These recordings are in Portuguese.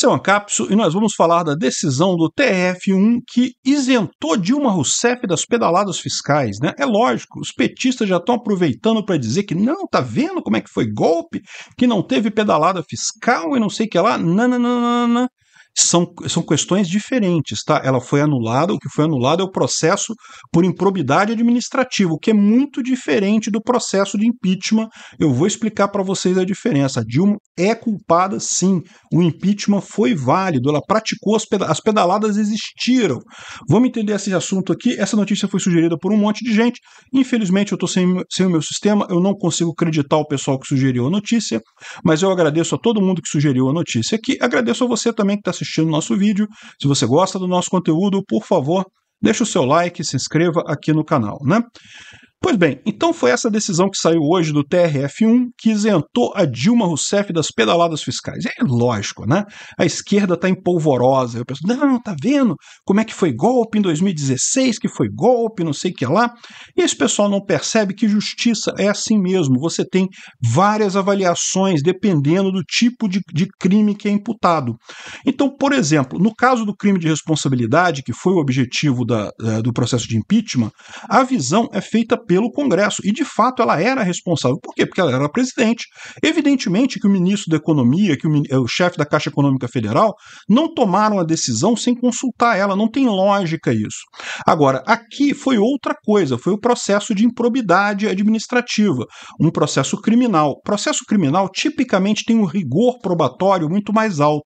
Seu Ancapso, é e nós vamos falar da decisão do TF1 que isentou Dilma Rousseff das pedaladas fiscais. Né? É lógico, os petistas já estão aproveitando para dizer que não, tá vendo como é que foi golpe, que não teve pedalada fiscal e não sei o que lá. Nananana são, são questões diferentes, tá? Ela foi anulada, o que foi anulado é o processo por improbidade administrativa, o que é muito diferente do processo de impeachment. Eu vou explicar para vocês a diferença. A Dilma é culpada, sim. O impeachment foi válido, ela praticou as, peda as pedaladas existiram. Vamos entender esse assunto aqui. Essa notícia foi sugerida por um monte de gente. Infelizmente, eu estou sem, sem o meu sistema, eu não consigo acreditar o pessoal que sugeriu a notícia, mas eu agradeço a todo mundo que sugeriu a notícia aqui. Agradeço a você também que está assistindo assistindo nosso vídeo. Se você gosta do nosso conteúdo, por favor, deixa o seu like, se inscreva aqui no canal, né? Pois bem, então foi essa decisão que saiu hoje do TRF1 que isentou a Dilma Rousseff das pedaladas fiscais. É lógico, né? A esquerda está empolvorosa. Eu penso, não, tá vendo como é que foi golpe em 2016, que foi golpe, não sei o que lá. E esse pessoal não percebe que justiça é assim mesmo. Você tem várias avaliações dependendo do tipo de, de crime que é imputado. Então, por exemplo, no caso do crime de responsabilidade, que foi o objetivo da, do processo de impeachment, a visão é feita pelo Congresso. E, de fato, ela era responsável. Por quê? Porque ela era presidente. Evidentemente que o ministro da Economia, que o, eh, o chefe da Caixa Econômica Federal, não tomaram a decisão sem consultar ela. Não tem lógica isso. Agora, aqui foi outra coisa, foi o processo de improbidade administrativa, um processo criminal. Processo criminal tipicamente tem um rigor probatório muito mais alto.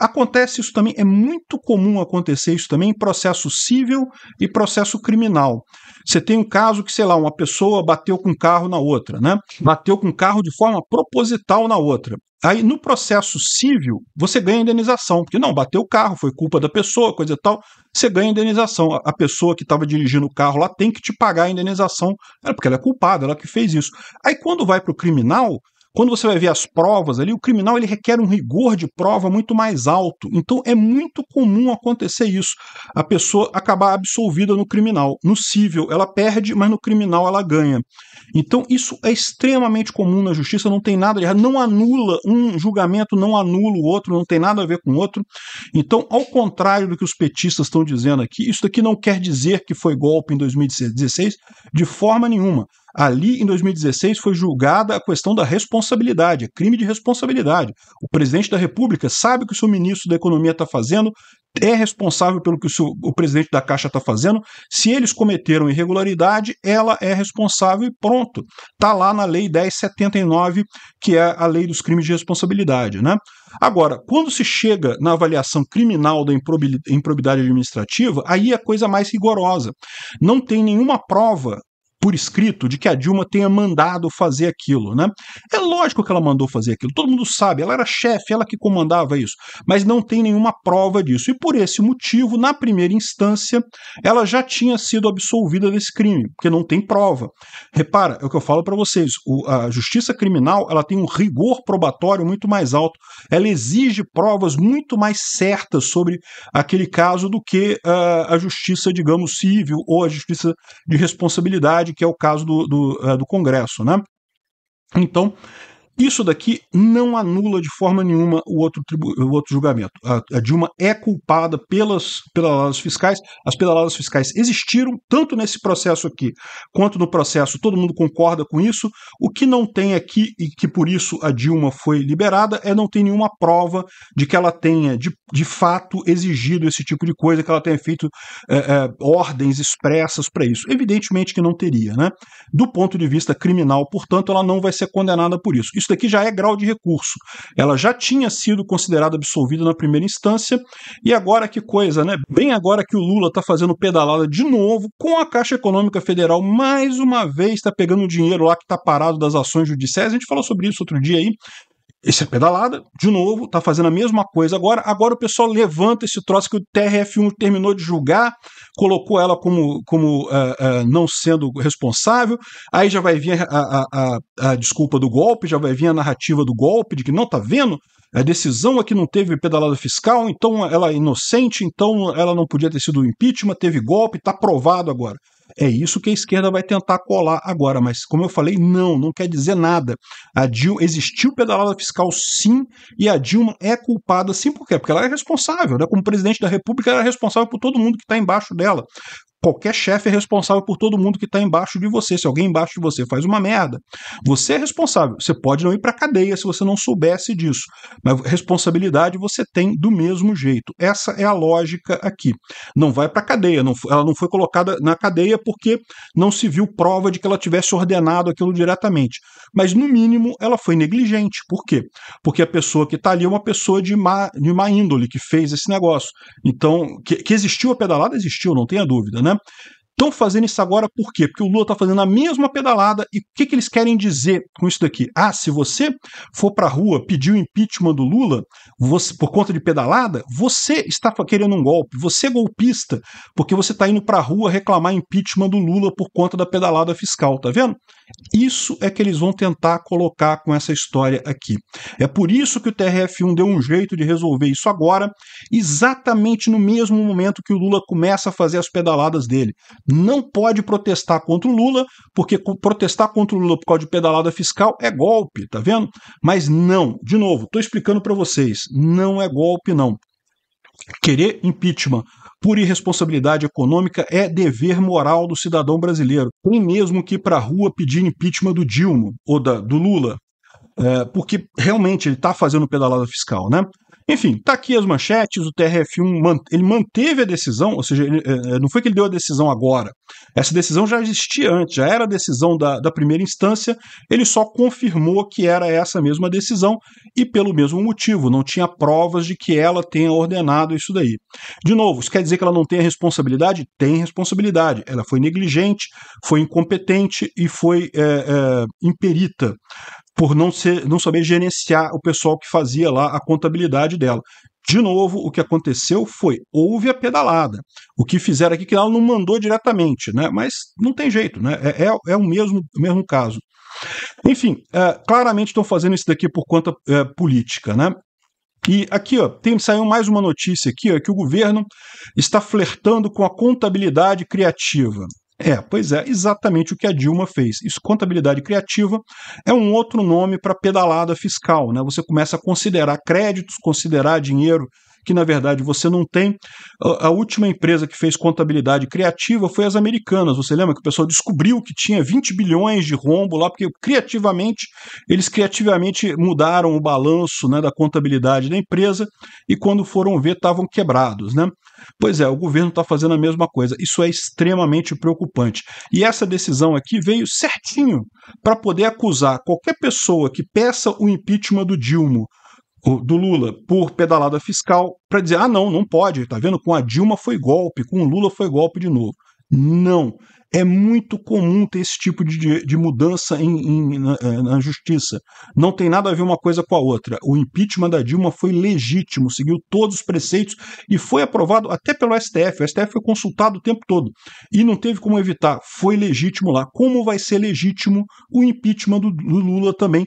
Acontece isso também, é muito comum acontecer isso também em processo civil e processo criminal. Você tem um caso que, sei lá, uma pessoa bateu com um carro na outra, né? Bateu com um carro de forma proposital na outra. Aí, no processo civil, você ganha indenização, porque não, bateu o carro, foi culpa da pessoa, coisa e tal, você ganha indenização. A pessoa que estava dirigindo o carro lá tem que te pagar a indenização, porque ela é culpada, ela que fez isso. Aí, quando vai para o criminal, quando você vai ver as provas ali, o criminal ele requer um rigor de prova muito mais alto. Então é muito comum acontecer isso, a pessoa acabar absolvida no criminal. No civil ela perde, mas no criminal ela ganha. Então isso é extremamente comum na justiça, não tem nada de errado, não anula um julgamento, não anula o outro, não tem nada a ver com o outro. Então, ao contrário do que os petistas estão dizendo aqui, isso aqui não quer dizer que foi golpe em 2016 de forma nenhuma. Ali, em 2016, foi julgada a questão da responsabilidade, crime de responsabilidade. O presidente da República sabe o que o seu ministro da Economia está fazendo, é responsável pelo que o, seu, o presidente da Caixa está fazendo. Se eles cometeram irregularidade, ela é responsável e pronto. Está lá na Lei 1079, que é a lei dos crimes de responsabilidade. Né? Agora, quando se chega na avaliação criminal da improbidade administrativa, aí é coisa mais rigorosa. Não tem nenhuma prova por escrito de que a Dilma tenha mandado fazer aquilo, né? É lógico que ela mandou fazer aquilo, todo mundo sabe, ela era chefe, ela que comandava isso, mas não tem nenhuma prova disso. E por esse motivo, na primeira instância, ela já tinha sido absolvida desse crime, porque não tem prova. Repara, é o que eu falo para vocês, o, a justiça criminal, ela tem um rigor probatório muito mais alto, ela exige provas muito mais certas sobre aquele caso do que uh, a justiça, digamos, civil ou a justiça de responsabilidade que é o caso do, do, eh, do Congresso. Né? Então, isso daqui não anula de forma nenhuma o outro, o outro julgamento. A, a, Dilma é culpada pelas pedaladas fiscais. As pedaladas fiscais existiram tanto nesse processo aqui quanto no processo. Todo mundo concorda com isso. O que não tem aqui e que por isso a Dilma foi liberada é não tem nenhuma prova de que ela tenha de, de fato exigido esse tipo de coisa, que ela tenha feito é, é, ordens expressas para isso. Evidentemente que não teria, né? Do ponto de vista criminal, portanto, ela não vai ser condenada por isso, isso isso daqui já é grau de recurso. Ela já tinha sido considerada absolvida na primeira instância, e agora que coisa, né? Bem agora que o Lula está fazendo pedalada de novo, com a Caixa Econômica Federal mais uma vez está pegando o dinheiro lá que está parado das ações judiciais. A gente falou sobre isso outro dia aí. Esse é pedalada, de novo, está fazendo a mesma coisa agora. Agora o pessoal levanta esse troço que o TRF1 terminou de julgar, colocou ela como, como uh, uh, não sendo responsável. Aí já vai vir a, a, a, a, desculpa do golpe, já vai vir a narrativa do golpe, de que não está vendo, a decisão aqui é não teve pedalada fiscal, então ela é inocente, então ela não podia ter sido impeachment, teve golpe, está provado agora. É isso que a esquerda vai tentar colar agora, mas como eu falei, não, não quer dizer nada. A Dilma existiu pedalada fiscal sim, e a Dilma é culpada sim, por quê? Porque ela é responsável, né? Como presidente da República, ela é responsável por todo mundo que está embaixo dela qualquer chefe é responsável por todo mundo que está embaixo de você. Se alguém embaixo de você faz uma merda, você é responsável. Você pode não ir para cadeia se você não soubesse disso, mas responsabilidade você tem do mesmo jeito. Essa é a lógica aqui. Não vai para cadeia, não, ela não foi colocada na cadeia porque não se viu prova de que ela tivesse ordenado aquilo diretamente. Mas no mínimo ela foi negligente. Por quê? Porque a pessoa que está ali é uma pessoa de má, de má índole que fez esse negócio. Então, que, que existiu a pedalada, existiu, não tenha dúvida, né? né? Estão fazendo isso agora por quê? Porque o Lula está fazendo a mesma pedalada e o que, que eles querem dizer com isso daqui? Ah, se você for para a rua pedir o impeachment do Lula você, por conta de pedalada, você está querendo um golpe, você é golpista, porque você está indo para a rua reclamar impeachment do Lula por conta da pedalada fiscal, tá vendo? Isso é que eles vão tentar colocar com essa história aqui. É por isso que o TRF1 deu um jeito de resolver isso agora, exatamente no mesmo momento que o Lula começa a fazer as pedaladas dele não pode protestar contra o Lula, porque protestar contra o Lula por causa de pedalada fiscal é golpe, tá vendo? Mas não, de novo, estou explicando para vocês, não é golpe não. Querer impeachment por irresponsabilidade econômica é dever moral do cidadão brasileiro. Tem mesmo que ir para a rua pedir impeachment do Dilma ou da, do Lula, é, porque realmente ele está fazendo pedalada fiscal, né? Enfim, tá aqui as manchetes, o TRF1 ele manteve a decisão, ou seja, ele, eh, eh, não foi que ele deu a decisão agora. Essa decisão já existia antes, já era a decisão da, da primeira instância, ele só confirmou que era essa mesma decisão e pelo mesmo motivo, não tinha provas de que ela tenha ordenado isso daí. De novo, isso quer dizer que ela não tem a responsabilidade? Tem responsabilidade. Ela foi negligente, foi incompetente e foi é, é, imperita por não, ser, não saber gerenciar o pessoal que fazia lá a contabilidade dela. De novo, o que aconteceu foi houve a pedalada. O que fizeram aqui que ela não mandou diretamente, né? Mas não tem jeito, né? É, é, é o mesmo, mesmo caso. Enfim, é, claramente estão fazendo isso daqui por conta é, política, né? E aqui, ó, tem, saiu mais uma notícia aqui, ó, que o governo está flertando com a contabilidade criativa. É, pois é, exatamente o que a Dilma fez. Isso, contabilidade criativa, é um outro nome para pedalada fiscal. Né? Você começa a considerar créditos, considerar dinheiro que na verdade você não tem. A última empresa que fez contabilidade criativa foi as americanas. Você lembra que o pessoal descobriu que tinha 20 bilhões de rombo lá, porque criativamente, eles criativamente mudaram o balanço né, da contabilidade da empresa e quando foram ver, estavam quebrados. Né? Pois é, o governo está fazendo a mesma coisa. Isso é extremamente preocupante. E essa decisão aqui veio certinho para poder acusar qualquer pessoa que peça o impeachment do Dilma do Lula por pedalada fiscal para dizer: ah, não, não pode, tá vendo? Com a Dilma foi golpe, com o Lula foi golpe de novo. Não. É muito comum ter esse tipo de, de mudança em, em, na, eh, na, justiça. Não tem nada a ver uma coisa com a outra. O impeachment da Dilma foi legítimo, seguiu todos os preceitos e foi aprovado até pelo STF. O STF foi consultado o tempo todo e não teve como evitar. Foi legítimo lá. Como vai ser legítimo o impeachment do, do Lula também,